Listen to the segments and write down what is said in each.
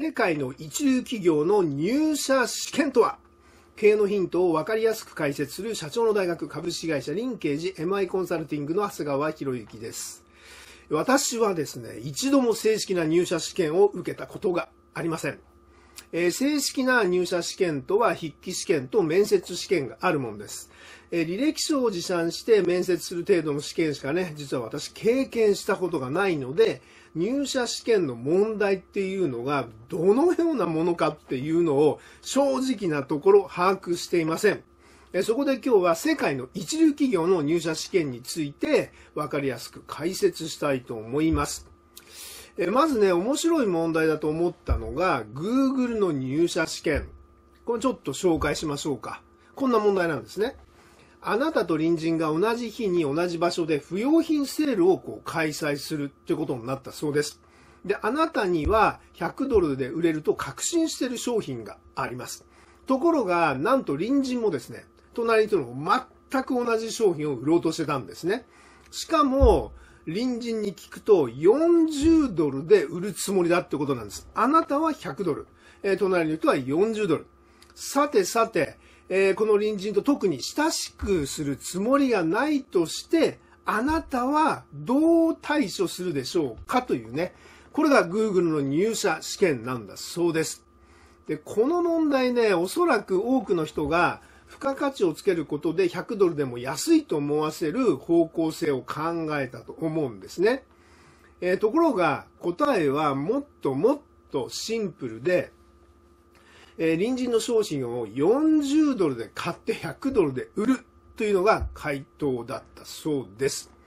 世界の一流企業の入社試験とは経営のヒントを分かりやすく解説する社長の大学株式会社リンケージ MI コンサルティングの長谷川博之です。私はですね、一度も正式な入社試験を受けたことがありません。え正式な入社試験とは筆記試験と面接試験があるものです。え履歴書を持参して面接する程度の試験しかね、実は私経験したことがないので、入社試験の問題っていうのがどのようなものかっていうのを正直なところ把握していません。そこで今日は世界の一流企業の入社試験について分かりやすく解説したいと思います。えまずね、面白い問題だと思ったのが、Google の入社試験。これちょっと紹介しましょうか。こんな問題なんですね。あなたと隣人が同じ日に同じ場所で不用品セールをこう開催するってことになったそうです。で、あなたには100ドルで売れると確信してる商品があります。ところが、なんと隣人もですね、隣との全く同じ商品を売ろうとしてたんですね。しかも、隣人に聞くと40ドルで売るつもりだってことなんです。あなたは100ドル。えー、隣の人は40ドル。さてさて、えー、この隣人と特に親しくするつもりがないとして、あなたはどう対処するでしょうかというね。これが Google の入社試験なんだそうです。で、この問題ね、おそらく多くの人が付加価値をつけることで100ドルでも安いと思わせる方向性を考えたと思うんですね。えー、ところが答えはもっともっとシンプルで、えー、隣人の商品を40ドルで買って100ドルで売るというのが回答だったそうです。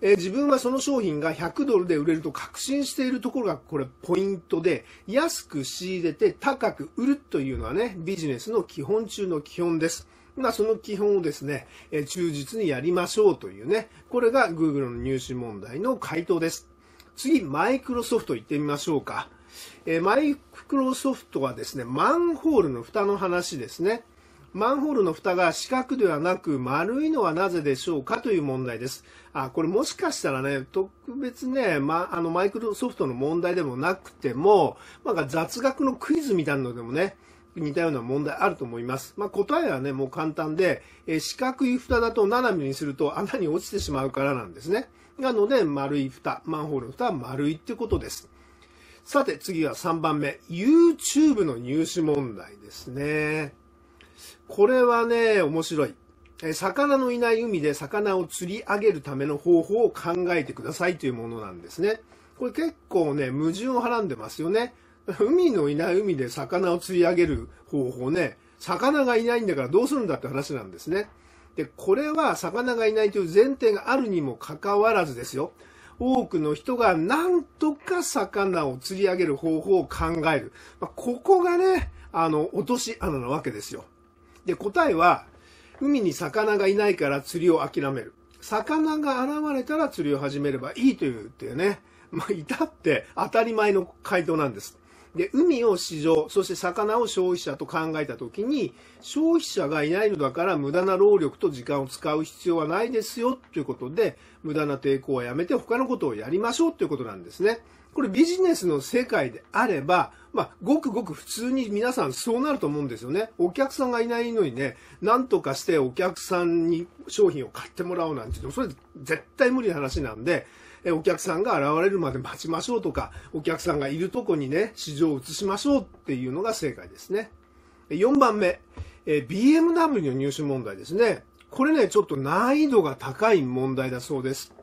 えー、自分はその商品が100ドルで売れると確信しているところがこれポイントで、安く仕入れて高く売るというのはね、ビジネスの基本中の基本です。まあ、その基本をですね、えー、忠実にやりましょうというね、これが Google の入試問題の回答です。次、マイクロソフト行ってみましょうか。えー、マイクロソフトはですね、マンホールの蓋の話ですね。マンホールの蓋が四角ではなく丸いのはなぜでしょうかという問題です。あ、これもしかしたらね、特別ね、ま、あの、マイクロソフトの問題でもなくても、なんか雑学のクイズみたいなのでもね、似たような問題あると思います。まあ、答えはね、もう簡単で、え四角い蓋だと斜めにすると穴に落ちてしまうからなんですね。なので、丸い蓋、マンホールの蓋は丸いってことです。さて、次は3番目。YouTube の入試問題ですね。これはね、面白い。魚のいない海で魚を釣り上げるための方法を考えてくださいというものなんですね。これ結構ね、矛盾をはらんでますよね。海のいない海で魚を釣り上げる方法ね、魚がいないんだからどうするんだって話なんですね。で、これは魚がいないという前提があるにもかかわらずですよ。多くの人がなんとか魚を釣り上げる方法を考える。まあ、ここがね、あの、落とし穴なわけですよ。で、答えは、海に魚がいないから釣りを諦める。魚が現れたら釣りを始めればいいというっていうね、まあ、至って当たり前の回答なんです。で海を市場そして魚を消費者と考えた時に消費者がいないのだから無駄な労力と時間を使う必要はないですよということで無駄な抵抗はやめて他のことをやりましょうということなんですね。これビジネスの世界であれば、まあ、ごくごく普通に皆さんそうなると思うんですよね。お客さんがいないのにね、なんとかしてお客さんに商品を買ってもらおうなんてそれ絶対無理な話なんで、えお客さんが現れるまで待ちましょうとか、お客さんがいるとこにね、市場を移しましょうっていうのが正解ですね。4番目、え BMW の入手問題ですね。これね、ちょっと難易度が高い問題だそうです。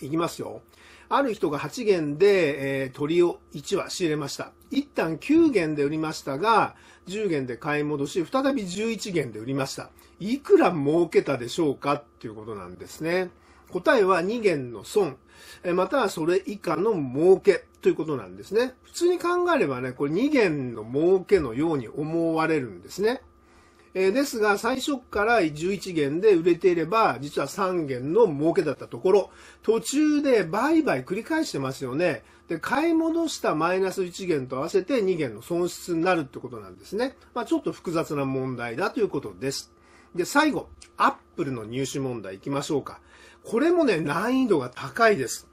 いきますよ。ある人が8軒で、えー、鳥を1羽仕入れました。一旦9軒で売りましたが、10軒で買い戻し、再び11軒で売りました。いくら儲けたでしょうかっていうことなんですね。答えは2元の損、またはそれ以下の儲けということなんですね。普通に考えればね、これ2元の儲けのように思われるんですね。えですが、最初から11元で売れていれば、実は3元の儲けだったところ、途中で売買繰り返してますよね。で、買い戻したマイナス1元と合わせて2元の損失になるってことなんですね。まあ、ちょっと複雑な問題だということです。で、最後、アップルの入手問題行きましょうか。これもね、難易度が高いです。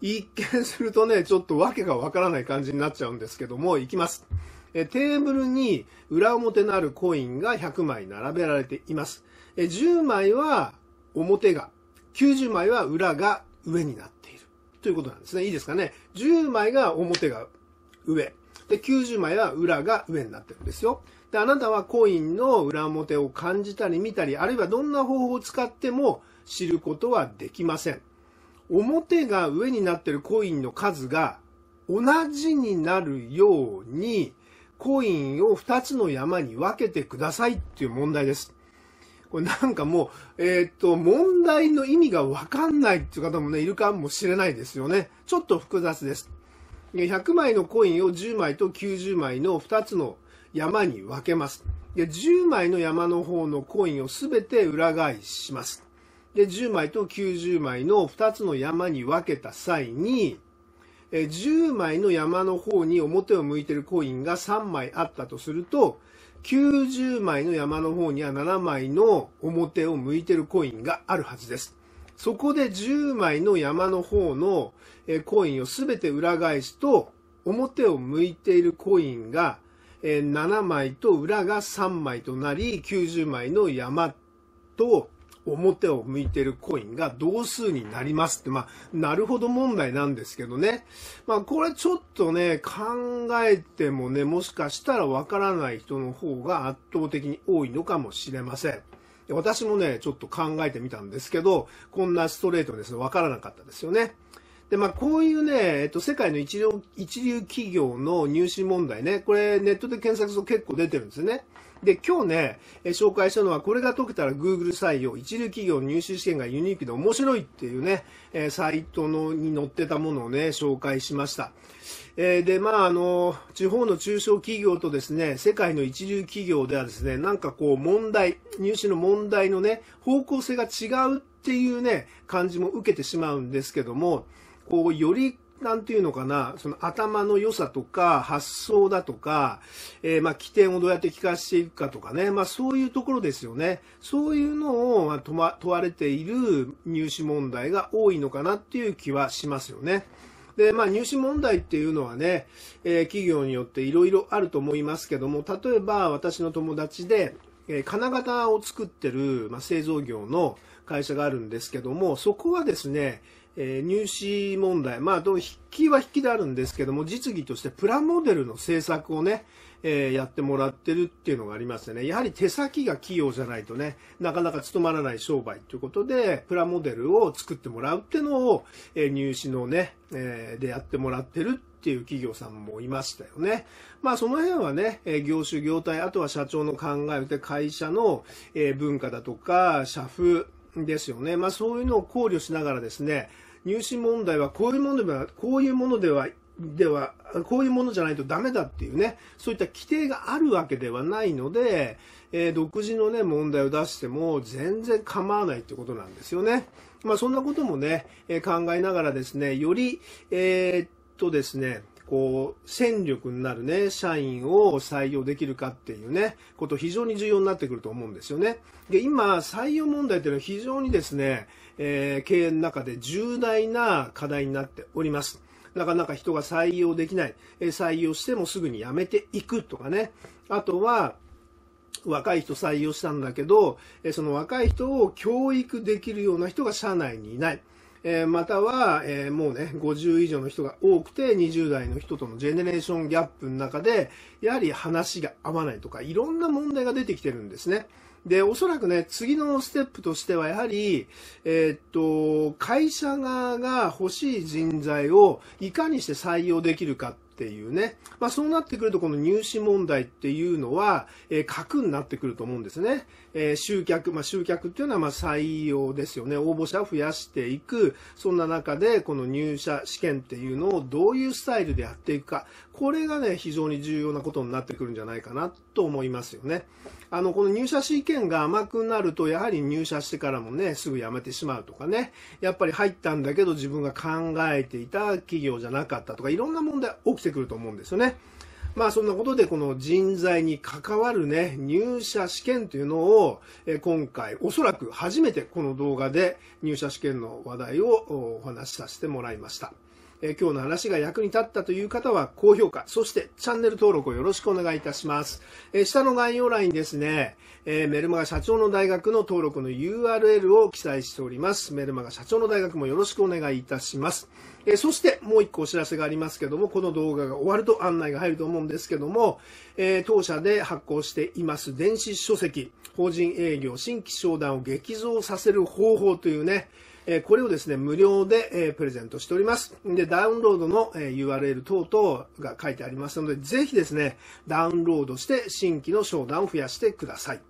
一見するとね、ちょっと訳がわからない感じになっちゃうんですけども、いきます。えテーブルに裏表のあるコインが100枚並べられています。え10枚は表が、90枚は裏が上になっている。ということなんですね。いいですかね。10枚が表が上。で、90枚は裏が上になってるんですよ。で、あなたはコインの裏表を感じたり見たり、あるいはどんな方法を使っても知ることはできません。表が上になってるコインの数が同じになるように、コインを2つの山に分けてくださいっていう問題です。これなんかもう、えー、っと、問題の意味がわかんないっていう方もね、いるかもしれないですよね。ちょっと複雑です。100枚のコインを10枚と90枚の2つの山に分けます。で、10枚の山の方のコインを全て裏返します。で、10枚と90枚の2つの山に分けた際に、10枚の山の方に表を向いてるコインが3枚あったとすると、90枚の山の方には7枚の表を向いてるコインがあるはずです。そこで10枚の山の方のコインを全て裏返すと、表を向いているコインがえ7枚と裏が3枚となり、90枚の山と表を向いてるコインが同数になりますって、まあ、なるほど問題なんですけどね。まあ、これちょっとね、考えてもね、もしかしたらわからない人の方が圧倒的に多いのかもしれません。私もね、ちょっと考えてみたんですけど、こんなストレートですね、わからなかったですよね。で、まあ、こういうね、えっと、世界の一流一流企業の入試問題ね、これネットで検索すると結構出てるんですよね。で、今日ね、え紹介したのは、これが解けたら Google 採用、一流企業の入試試験がユニークで面白いっていうね、えサイトのに載ってたものをね、紹介しました。えで、まあ、あの、地方の中小企業とですね、世界の一流企業ではですね、なんかこう問題、入試の問題のね、方向性が違うっていうね、感じも受けてしまうんですけども、こう、よりなんていうのかな、その頭の良さとか発想だとか、えー、まあ起点をどうやって聞かしていくかとかね、まあそういうところですよね。そういうのを問われている入試問題が多いのかなっていう気はしますよね。で、まあ入試問題っていうのはね、えー、企業によっていろいろあると思いますけども、例えば私の友達で、えー、金型を作ってる、まあ、製造業の、会社があるんですけども、そこはですね、え入試問題、まあ、筆記は筆記であるんですけども、実技としてプラモデルの制作をね、えー、やってもらってるっていうのがありましてね、やはり手先が器用じゃないとね、なかなか務まらない商売ということで、プラモデルを作ってもらうっていうのを、えー、入試のね、えー、でやってもらってるっていう企業さんもいましたよね。まあその辺はね、え業種業態、あとは社長の考えで会社の、え文化だとか、社風、ですよね。まあ、そういうのを考慮しながらですね、入試問題はこういうものでは、こういうものでは、では、こういうものじゃないとダメだっていうね、そういった規定があるわけではないので、えー、独自のね、問題を出しても全然構わないってことなんですよね。まあ、そんなこともね、えー、考えながらですね、より、えー、っとですね、こう、戦力になるね、社員を採用できるかっていうね、こと非常に重要になってくると思うんですよね。で、今、採用問題っていうのは非常にですね、えー、経営の中で重大な課題になっております。なかなか人が採用できない。え採用してもすぐに辞めていくとかね。あとは、若い人採用したんだけど、えその若い人を教育できるような人が社内にいない。えー、または、えー、もうね、50以上の人が多くて、20代の人とのジェネレーションギャップの中で、やはり話が合わないとか、いろんな問題が出てきてるんですね。で、おそらくね、次のステップとしては、やはり、えー、っと、会社側が欲しい人材をいかにして採用できるかっていうね。まあそうなってくるとこの入試問題っていうのは、えー、核になってくると思うんですね。えー、集客、まあ集客っていうのはまあ採用ですよね。応募者を増やしていく。そんな中でこの入社試験っていうのをどういうスタイルでやっていくか。これがね、非常に重要なことになってくるんじゃないかなと思いますよね。あの、この入社試験が甘くなると、やはり入社してからもね、すぐ辞めてしまうとかね。やっぱり入ったんだけど自分が考えていた企業じゃなかったとか、いろんな問題起きてくると思うんですよね。まあそんなことでこの人材に関わるね、入社試験というのを、え今回おそらく初めてこの動画で入社試験の話題をお話しさせてもらいました。え今日の話が役に立ったという方は高評価、そしてチャンネル登録をよろしくお願いいたします。え下の概要欄にですね、えメルマガ社長の大学の登録の URL を記載しております。メルマガ社長の大学もよろしくお願いいたします。えそしてもう一個お知らせがありますけども、この動画が終わると案内が入ると思うんですけども、え当社で発行しています電子書籍、法人営業新規商談を激増させる方法というね、えこれをですね、無料で、えプレゼントしております。で、ダウンロードの、え URL 等々が書いてありますので、ぜひですね、ダウンロードして新規の商談を増やしてください。